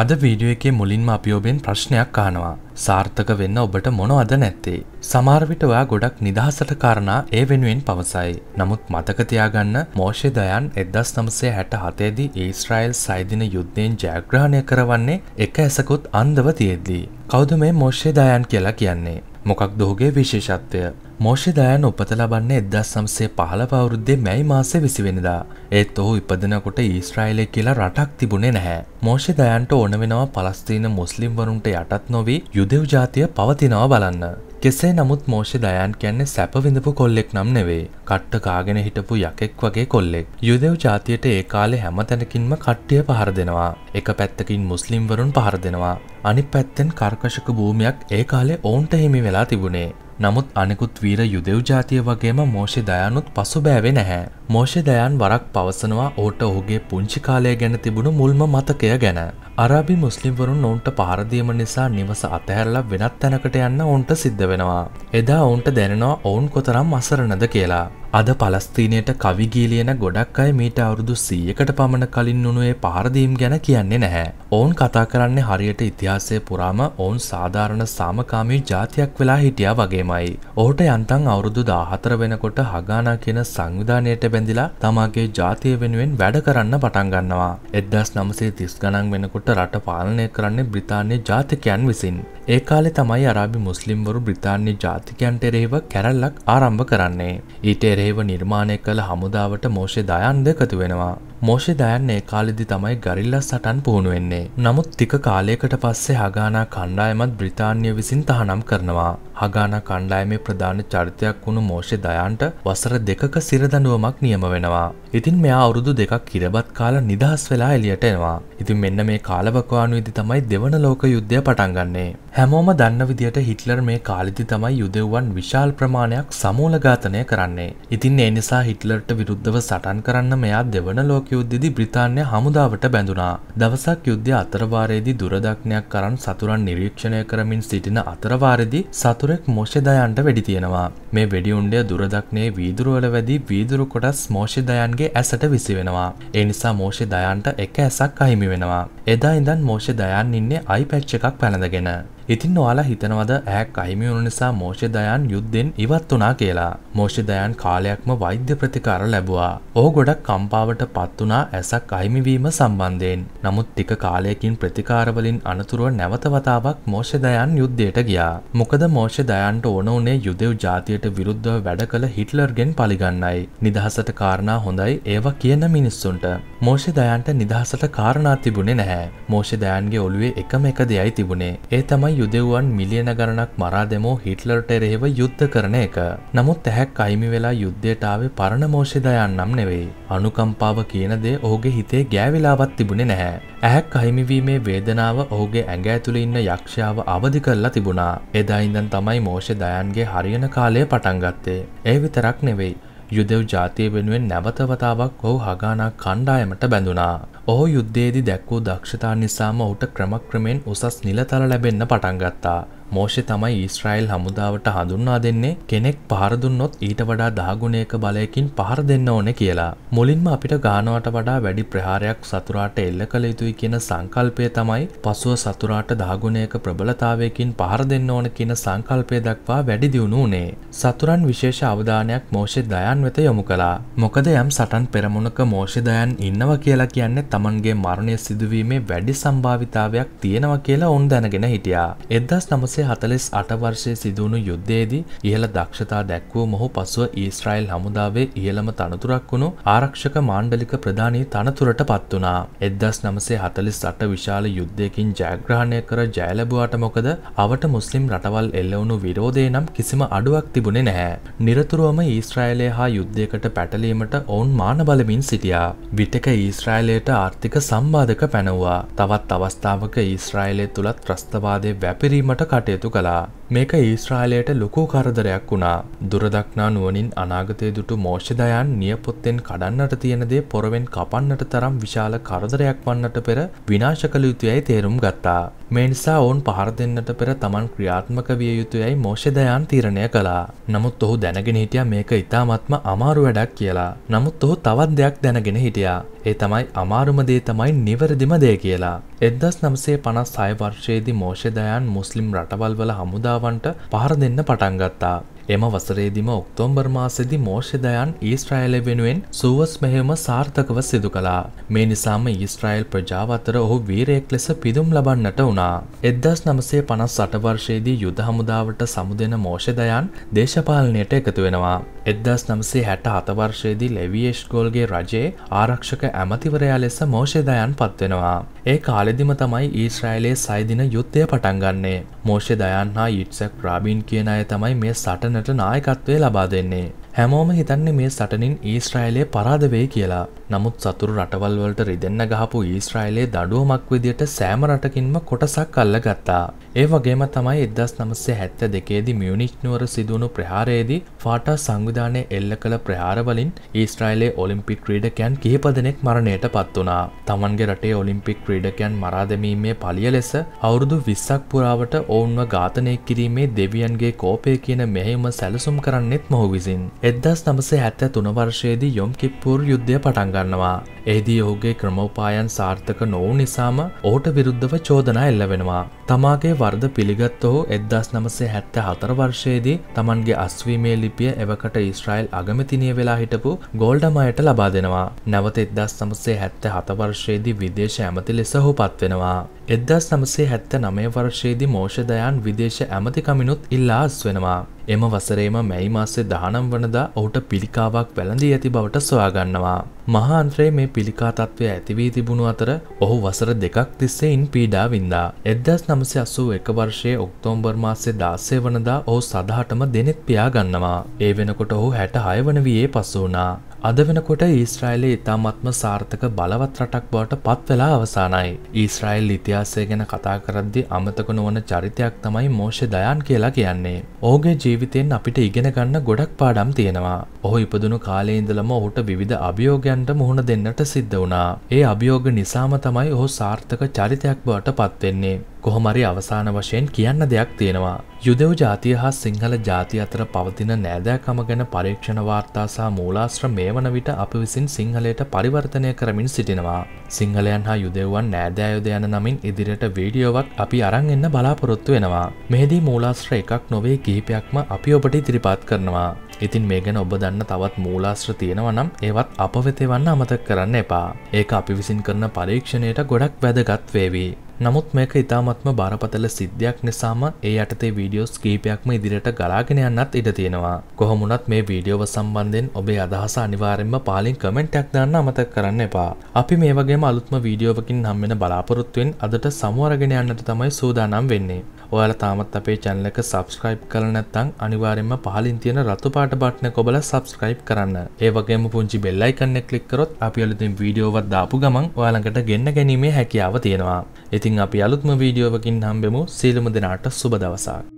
අද වීඩියෝ එකේ මුලින්ම අපි ඔබෙන් ප්‍රශ්නයක් අහනවා. සාර්ථක වෙන්න ඔබට මොනවද නැත්තේ? සමහර විට ඔයා ගොඩක් නිදහසට කාරණා ඒ වෙනුවෙන් පවසයි. නමුත් මතක තියාගන්න මෝෂේ දයන් 1967 දී ඊශ්‍රායෙල් සයිදින යුද්ධයෙන් ජයග්‍රහණය කරවන්නේ එක ඇසකුත් අන්ධව තියෙද්දී. කවුද මේ මෝෂේ දයන් කියලා කියන්නේ? මොකක්ද ඔහුගේ විශේෂත්වය? මෝෂදයන් උපත ලබන්නේ එදස් සම්සේ පහල පවුරුද්දේ මැයි මාස විසිවෙනදා. ඒත් ඔහු ඉපදනකොට ඊස්ට්‍රයිලය කියලා රටක් තිබුණේ නැහැ. මෝෂදයන්ට ඕන වෙනවා පලස්තිීන මුස්ලිම්වරුන්ට යටත් නොවී යුදෙව් ජාතිය පවතිනවා බලන්න. කෙසේ නමුත් මෝෂ දයන් කියන්නේ සැපවිඳපු කොල්ලෙක් නම් නෙවේ. කට්ට කාගෙන හිටපු යකෙක් වගේ කොල්ලෙක්. යුදෙව් ජාතියට ඒ කාලේ හැම තැනකින්ම කට්ටිය පහර දෙනවා. එක පැත්තකින් මුස්ලිම්වරුන් පහර දෙනවා. අනි පැත්තෙන් කර්කශක භූමයක් ඒ කාලේ ඔවුන්ට හිමි වෙලා තිබුණේ. නමුත් අනෙකුත් වීර යුදෙව් ජාතිය වගේම මෝෂි දයානුත් පසුබෑවේ නැහැ. මෝෂි දයන් වරක් පවසනවා ඕට ඔහුගේ පුංචි කාලය ගැන තිබුණු මුල්ම මතකය ගැන. අරාබි මුස්ලිම්වරුන් ඔවුන්ට පහරදීම නිසා නිවස අතහැරලා වෙනත් තැනකට යන්න ඔවුන්ට සිද්ධ වෙනවා. එදා ඔවුන්ට දැනෙනවා ඔවුන් කොතරම් අසරණද කියලා. අද පලස්තීනයට කවිගීලියන ගොඩක් අය මීට අවුරුදු සීයකට පමණ කලින් උනුවේ පාරදීම් ගැන කියන්නේ නැහැ. ඔවුන් කතා කරන්නේ හරියට ඉතිහාසය පුරාම ඔවුන් සාධාරණ සාමකාමී ජාතියක් වෙලා හිටියා වගේමයි. ඔහුට යන්තන් අවුරුදු දාහතර වෙනකොට හගානා කියන සංවිධානයට බැඳිලා තමාගේ ජාතිය වෙනුවෙන් වැඩ කරන්න පටන් ගන්නවා. එදස් නමසේ තිස් ගණන් වෙනකොට රට පාලනය කරන්නේ බ්‍රිතාන්‍ය ජාතිකයන් විසින්. ඒ කාලේ තමයි අරාබි මුස්ලිම්වරු බ්‍රිතාන්‍ය ජාතිකයන්ට එරෙහිව කැරල්ලක් ආරම්භ කරන්නේ. ඊට එරෙහිව නිර්මාණය කළ හමුදාවට මෝෂේ දයන්ද එකතු වෙනවා මොෂෙ දයන්නේ කාලෙදි තමයි ගරිල්ලා සටන් පුහුණු වෙන්නේ. නමුත් ටික කාලයකට පස්සේ හගානා කණ්ඩායමත් බ්‍රිතාන්‍ය විසින් තහනම් කරනවා. හගානා කණ්ඩායමේ ප්‍රධාන චරිතයක් වුණු මොෂෙ දයන්ට වසර දෙකක සිරදඬුවමක් නියම වෙනවා. ඉතින් මෙයා අවුරුදු දෙකක් කිරබත් කාලා නිදහස් වෙලා එළියට එනවා. ඉතින් මෙන්න මේ කාලවකවානුවේදී තමයි දෙවන ලෝක යුද්ධය පටන් ගන්නේ. හැමෝම දන්න විදියට හිට්ලර් මේ කාලෙදී තමයි යුදෙව්වන් විශාල ප්‍රමාණයක් සමූල ඝාතනය කරන්නේ. ඉතින් ඒ නිසා හිට්ලර්ට විරුද්ධව සටන් කරන්න මෙයා දෙවන ලෝක පාක් යුද්ධෙදි බ්‍රිතාන්‍ය හමුදාවට බැඳුනා. දවසක් යුද්ධය අතරවාරයේදී දුරදක්නයක් කරන් සතුරන් නිරීක්ෂණය කරමින් සිටින අතරවාරෙදි සතුරෙක් මොෂෙදයන්ට වෙඩි තියෙනවා. මේ වෙඩිඋන්ඩය දුරදක්නයේ වීදුරුවල වැදී වීදුරු කොටස් මෝෂෙදයන්ගේ ඇසට විසි වෙනවා. ඒ නිසා මෝෂෙදයන්ට එක ඇසක් අහිමි වෙනවා. එදා ඉඳන් මෝෂෙදයන් ඉන්නේ අයිපැච්ච එකක් පැනඳගෙන. ඉතින් ඔයාලා හිතනවද ඈක් අහිමිවුණු නිසා මෝෂදයන් යුද්ධෙන් ඉවත් වනා කියලා. මෝෂදයන් කාලයක්ම වෛද්‍ය ප්‍රතිකාර ලැබවා. ඕ ගොඩක් කම්පාවට පත්වනා ඇසක් අහිමිවීම සම්බන්ධයෙන්. නමුත් ටික කාලයකින් ප්‍රතිකාරවලින් අනතුරුව නැවතවතාවක් මෝෂදයන් යුද්ධයට ගියා. මොකද මෝෂදයන්ට ඕන උනේ යුදෙව් ජාතියට විරුද්ධව වැඩ කළ හිටලර්ගෙන් පලිගන්නයි. නිදහසට කාරණා හොඳයි ඒවා කියන මිනිස්සුන්ට. මෝෂදයන්ට නිදහසට කාරණා තිබුණේ නැහැ. මෝෂදයන්ගේ ඔළුවේ එකම එක දෙයයි තිබුණේ. ඒ තමයි යුදෙව්වන් මිලියන ගණනක් මරා දෙමෝ හිට්ලර්ට එරෙහිව යුද්ධ කරන එක. නමුත් ඇහැක් අයිමි වෙලා යුද්ධයටාවේ පරණ මෝෂිදයන් නම් නෙවෙයි. අනුකම්පාව කියනදේ ඔහුගේ හිතේ ගෑවිලාවත් තිබුණේ නැහැ. ඇහැක් අහිමිවීමේ වේදනාව ඔහුගේ ඇඟ ඇතුළ ඉන්න යක්ෂාව අවධි කරලා තිබුණා. එදා ඉඳන් තමයි මෝෂදයන්ගේ හරියන කාලය පටන් ගත්තේ. ඒ විතරක් නෙවෙයි. යුදෙව් ජාතිය වෙනුවෙන් නැවතවතාවක් ඔහු හගානා කණ්ඩායමට බැඳුනා. ඔහු යුද්ධයේදි දැක්වූ දක්ෂතා නිසාම ඔහුට ක්‍රමක්‍රමෙන් උසස් නිලතර ලැබෙන්න පටන්ගත්තා. මෝෂෙ තමයි ඊස්ට්‍රයිල් හමුදාවට හඳුන්වා දෙන්නේ කෙනෙක් පහරදුන්නොත් ඊට වඩා දාගුණයක බලයකින් පහර දෙන්න ඕන කියලා. මුලින්ම අපිට ගානවට වඩා වැඩි ප්‍රහාරයක් සතුරාට එල්ල කළ යුතුයි කියන සංකල්පය තමයි පසුව සතුරාට දාගුණයක ප්‍රබලතාවයකින් පහර දෙන්න ඕන කියන සංකල්පය දක්වා වැඩි දියුණු වනේ. සතුරන් විශේෂ අවධානයක් මෝෂෙ දයන් වෙත යොමු කලා. මොකද යම් සටන් පෙරමුණක මෝෂෙ දයන් ඉන්නව කියලා කියන්නේ තමන්ගේ මරණය සිදුවීමේ වැඩි සම්භාවිතාවයක් තියෙනවා කියලා ඔවුන් දැනගෙන හිටියා. එදස් නමසේ හතලෙස් අටවර්ෂය සිදුවුණු යුද්ධයේදී ඉහළ දක්ෂතා දැක්වූ මොහු පසුව ඊස්ට්‍රයිල් හමුදාවේ ඉහළම තනතුරක් වුණු ආරක්ෂක මාණ්ඩලික ප්‍රධානී තනතුරට පත් වනා. එදස් නමසේ හතලිස් අට විශාල යුද්ධයකින් ජයග්‍රහණය කර ජයලැබුවාට මොකද අවට මුස්ලිම් රටවල් එල්ලවුණු විරෝධය නම් කිසිම අඩුවක් තිබුණේ නැහැ. නිරතුරුවම ඊස්ට්‍රයිලය හා යුද්ධයකට පැටලීමට ඔවුන් මාන බලමින් සිටියා. විටක ඊස්ට්‍රයිලයට ආ ආර්ථික සම්බාධක පැනවවා තවත් අවස්ථාවක ඊස්රායිලය තුළත් ත්‍රස්තවාදය වැපිරීමට කටයුතු කලා මේක ඊස්රායිලයට ලොකු කරදරයක් වුණා. දුරදක්නා නුවනින් අනාගතය දුටු මෝෂදයන් නියපොත්තෙන් කඩන්නට තියෙනදේ පොරවෙන් කපන්නට තරම් විශාල කරදරයක් වන්නට පෙර විනාශ කළ යුතුයයි තේරුම් ගත්තා. මේ නිසා ඔවුන් පහර දෙන්නට පෙර තමන් ක්‍රියාත්මක විය යුතුයයි මෝෂදයන් තීරණය කළා. නමුත් ඔහු දැනගෙන හිටිය මේක ඉතාමත්ම අමාරු වැඩක් කියලා. නමුත් ඔහු තවත් දෙයක් දැනගෙන හිටියා. ඒ තමයි අමාරුම දේ තමයි නිවැරදිම දේ කියලා. එදස් නම්සේ පනස් සයවර්ශයේදි මෝෂදයන් මුස්ලිම් රටවල්වල හමුදා ජනතාවන්ට පහර දෙන්න පටන්ගත්තා එම වසරේදිම ඔක්තෝම්බර් මාසෙදි මෝෂදයන් ඊස්ට්‍රයිල වෙනුවෙන් සුවස් මෙහෙම සාර්ථකව සිදු කළා. මේ නිසාම ඊස්ට්‍රයිල් ප්‍රජාව අතර ඔහු වීරයෙක් ලෙස පිදුම් ලබන්නට වුණා. එදදස් නමසේ පනස් අටවර්ශයේදී යුද හමුදාවට සමුදෙන මෝෂදයන් දේශපාලනයට එකතු වෙනවා. එදදස් නමසේ හැට අතවර්ශයේදී ලෙවියේෂ්ගෝල්ගේ රජයේ ආරක්ෂක ඇමතිවරයා ලෙස මෝෂදයන් පත්වෙනවා. ඒ කාලෙදිම තමයි ඊස්ට්‍රයිලේ සයිදින යුත්තය පටන්ගන්නේ. මෝෂදයන් හා ඉට්සක් ප්‍රාබීන් කියන අය තමයි මේ සටන කරන්නට නායකත්වය ලබා දෙන්නේ. හැමෝම හිතන්නේ මේ සටනින් ඊස්රායිලය පරාද වෙයි කියලා. නමුත් සතුරු රටවල්වලට රිදෙන්න ගහපු ඊස්ට්‍රයිලේ දඩුවමක් විදියට සෑම රටකින්ම කොටසක් අල්ල ගත්තා. ඒ වගේම තමයි එදස් නමස්සේ හැත්ත දෙකේදි මියනිික්්නුවර සිදුවුණු ප්‍රහාරයේදී ෆාටා සංවිධානය එල්ල කළ ප්‍රහාරවලින් ඊස්ට්‍රයිලේ ඔලිම්පික් ක්‍රීඩකයන් කිහිපදනෙක් මරණයට පත් වනා. තමන්ගේ රටේ ඔලිම්පික් ක්‍රීඩකයන් මරාදමීමේ පලිය ලෙස අවුරුදු විස්සක් පුරාවට ඔවුන්ව ඝාතනය කිරීමේ දෙවියන්ගේ කෝපය කියන මෙහෙම සැලසුම් කරන්නෙත් මොහු විසින්. එදස් නමසේ හැත්ත තුනවර්ශයේදී යොම් කිප්පුර් යුද්ධ පටන්ග ගන්නවා එහිදී ඔහුගේ ක්‍රමෝපායන් සාර්ථක නොවු නිසාම ඕට විරුද්ධව චෝදනා එල්ල වෙනවා. තමාගේ වර්ද පිළිගත් ඔහු එද්දස් නමසේ හැත්ත හතර වර්ෂයේදී තමන්ගේ අස්වීමේ ලිපිය එවකට ඉස්රයිල් අගමතිනය වෙලා හිටපු ගෝල්ඩමයට ලබා දෙනවා. නැවත එද්දස් නමසේ හැත්ත හතවර්ෂයේදී විදේශ ඇමති ලෙස හු පත්වෙනවා. එද්දස් නමසේ හැත්ත නමේ වර්ෂයේදී මෝෂදයන් විදේශ ඇමතිකමිනුත් ඉල්ලා අස් වෙනවා. එම වසරේම මැයි මාසේ දහනම් වනදා ඔහුට පිළිකාවක් වැළඳී ඇති බවට සොයාගන්නවා. මහාන්ත්‍රයේ මේ පිළිකා තත්ත්වය ඇතිවී තිබුණු අතර ඔහු වසර දෙකක් තිස්සෙයින් පීඩා වින්දා. එදදස් නමසි අසූ එක වර්ෂයේ ඔක්තෝම්බර් මාසේ දාසේ වනදා ඔහු සදහටම දෙනෙත් පියා ගන්නවා. ඒ වෙනකොට ඔහු හැට හය වන වයේ පසු වනා. අද වෙනකොට ඊස්රායිලේ ඉතාමත්ම සාර්ථක බලවත් රටක් බවට පත්වෙලා අවසානයි. ඊස්රායිල් ඉතිහාසය ගැන කතා කරද්දි අමතක නොවන චරිතයක් තමයි මෝෂ දයන් කියලා කියන්නේ. ඕගේ ජීවිතයෙන් අපිට ඉගෙන ගන්න ගොඩක් පාඩම් තියෙනවා. ඔහු ඉපදුණු කාලේ ඉඳලම ඔහුට විවිධ අභියෝගයන්ට මුහුණ දෙන්නට සිද්ධ වුණා. ඒ අභියෝග නිසාම තමයි ඔහු සාර්ථක චරිතයක් බවට පත්වෙන්නේ. කොහොමරි අවසාන වශයෙන් කියන්න දෙයක් තියෙනවා. යුදෙව් ජාතිය හා සිංහල ජාති අතර පවතින නෑදෑකම ගැන පරීක්ෂණ වාර්තා සහ මූලාශ්‍ර මේ වන විට අප විසින් සිංහලයට පරිවර්තනය කරමින් සිටිනවා. සිංහලයන් හා යුදෙව්වන් නෑදෑයුද යන නමින් ඉදිරියට වීඩියෝවක් අපි අරන් එන්න බලාපොරොත්තු වෙනවා. මෙහිදී මූලාශ්‍ර එකක් නොවේ කිහිපයක්ම අපි ඔබට ඉදිරිපාත් කරනවා. ඉතින් මේ ගැන ඔබ දන්න තවත් මූලාශ්‍ර තියෙනව නම් ඒවත් අප වෙතවන්න අමතක කරන්න එපා. ඒක අපි විසින් කරන පරීක්ෂණයට ගොඩක් වැදගත් වේවි. නමුත් මේක ඉතාමත්ම බරපතල සිද්ධියක් නිසාම ඒ යටතේ වීඩියෝස් කීපයක්ම ඉදිරියට ගලාගෙන යන්නත් ඉඩ තියෙනවා. කොහොමුණත් මේ වීඩියෝව සම්බන්ධයෙන් ඔබේ අදහස අනිවාර්යෙන්ම පාලින් කමෙන්ට්යක් දාන්න අමතක කරන්න එපා. අපි මේ වගේම අලුත්ම වීඩියෝවකින් හම්බෙන බලාපොරොත්තුවෙන් අදට සමුවරගෙන යන්නට තමයි සූදානම් වෙන්නේ. ඔයාලා තාමත් අපේ channel එක subscribe කරලා නැත්නම් අනිවාර්යෙන්ම පහලින් තියෙන රතු පාට බටන කොබලා subscribe කරන්න. ඒ වගේම පුංචි bell icon එක click කරොත් අපි අලුතින් වීඩියෝවක් දාපු ගමන් ඔයාලඟට ගෙන්න ගැනීමේ හැකියාව තියෙනවා. ඉතින් ඉතිං අපි අලුත්ම වීඩියෝවකින් හම්බෙමු සීලුම දෙනාට සුබ දවසක්.